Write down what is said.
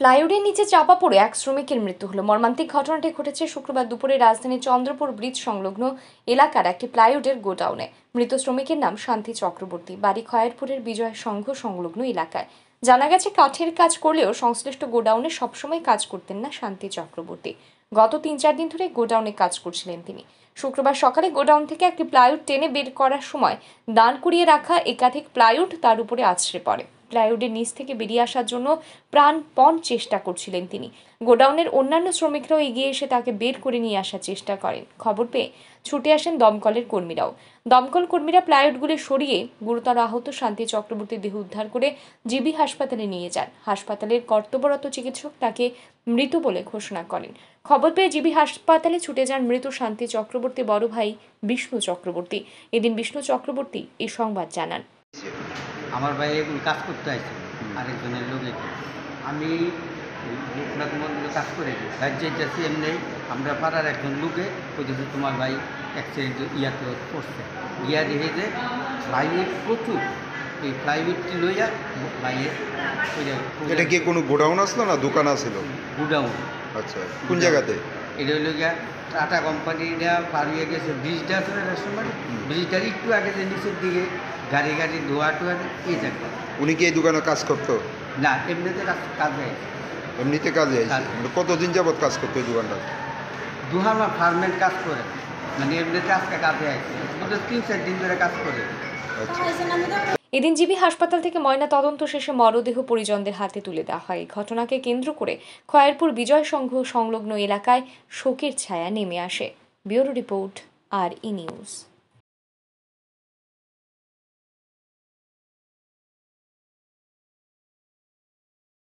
প্লাইউডের নিচে চাপা পড়ে এক শ্রমিকের মৃত্যু হলো মর্মান্তিক ঘটনাটি ঘটেছে শুক্রবার দুপুরে রাজধানীর চন্দ্রপুর ব্রিজ সংলগ্ন এলাকার একটি প্লাইউডের গোডাউনে মৃত শ্রমিকের নাম শান্তি চক্রবর্তী বাড়ি খয়েরপুরের বিজয় সংঘ সংলগ্ন এলাকায় জানা গেছে কাঠের কাজ করলেও সংশ্লিষ্ট গোডাউনে সবসময় কাজ করতেন না শান্তি চক্রবর্তী গত তিন চার দিন ধরে গোডাউনে কাজ করছিলেন তিনি শুক্রবার সকালে গোডাউন থেকে একটি প্লাইউড টেনে বের করার সময় দান করিয়ে রাখা একাধিক প্লাইউড তার উপরে আছড়ে পড়ে প্লাইউডের নিচ থেকে বেরিয়ে আসার জন্য প্রাণপণ চেষ্টা করছিলেন তিনি গোডাউনের অন্যান্য শ্রমিকরাও এগিয়ে এসে তাকে বের করে নিয়ে আসার চেষ্টা করেন খবর পেয়ে ছুটে আসেন দমকলের কর্মীরাও দমকল কর্মীরা প্লাইউডগুলি সরিয়ে গুরুতর আহত শান্তি চক্রবর্তীর দেহ উদ্ধার করে জিবি হাসপাতালে নিয়ে যান হাসপাতালের কর্তব্যরত চিকিৎসক তাকে মৃত বলে ঘোষণা করেন খবর পেয়ে জিবি হাসপাতালে ছুটে যান মৃত শান্তি চক্রবর্তী বড় ভাই বিষ্ণু চক্রবর্তী এদিন বিষ্ণু চক্রবর্তী এই সংবাদ জানান আমার ভাই এগুলো কাজ করতে আসছে আরেকজনের লোকে আমি লোকনাথ মন্দিরে কাজ করে রাজ্যে যাচ্ছি এমনি আমরা পাড়ার একজন লোকে বলতেছি তোমার ভাই অ্যাক্সিডেন্ট ইয়াতে পড়ছে ইয়া দেখে যে ফ্লাইউড প্রচুর এই ফ্লাইউডটি লইয়া ভাইয়ের এটা কি কোনো গোডাউন আসলো না দোকান আসলো গোডাউন আচ্ছা কোন জায়গাতে এটা হলো গিয়া টাটা কোম্পানিটা পার হয়ে গেছে ব্রিজটা আসলে না রাস্তার মানে ব্রিজটার একটু আগে যে নিচের দিকে গাড়ি গাড়ি ধোয়া টোয়া এই জায়গা উনি কি এই দোকানে কাজ করতো না এমনিতে কাজ কাজে এমনিতে কাজে কতদিন যাবৎ কাজ করতো এই দোকানটা দুহানা ফার্মের কাজ করে মানে এমনিতে আজকে কাজে আছে তিন চার দিন ধরে কাজ করে আচ্ছা, আচ্ছা। এদিন জিবি হাসপাতাল থেকে ময়না তদন্ত শেষে মরদেহ পরিজনদের হাতে তুলে দেওয়া হয় ঘটনাকে কেন্দ্র করে খয়েরপুর বিজয় সংঘ সংলগ্ন এলাকায় শোকের ছায়া নেমে আসে bureau report R E news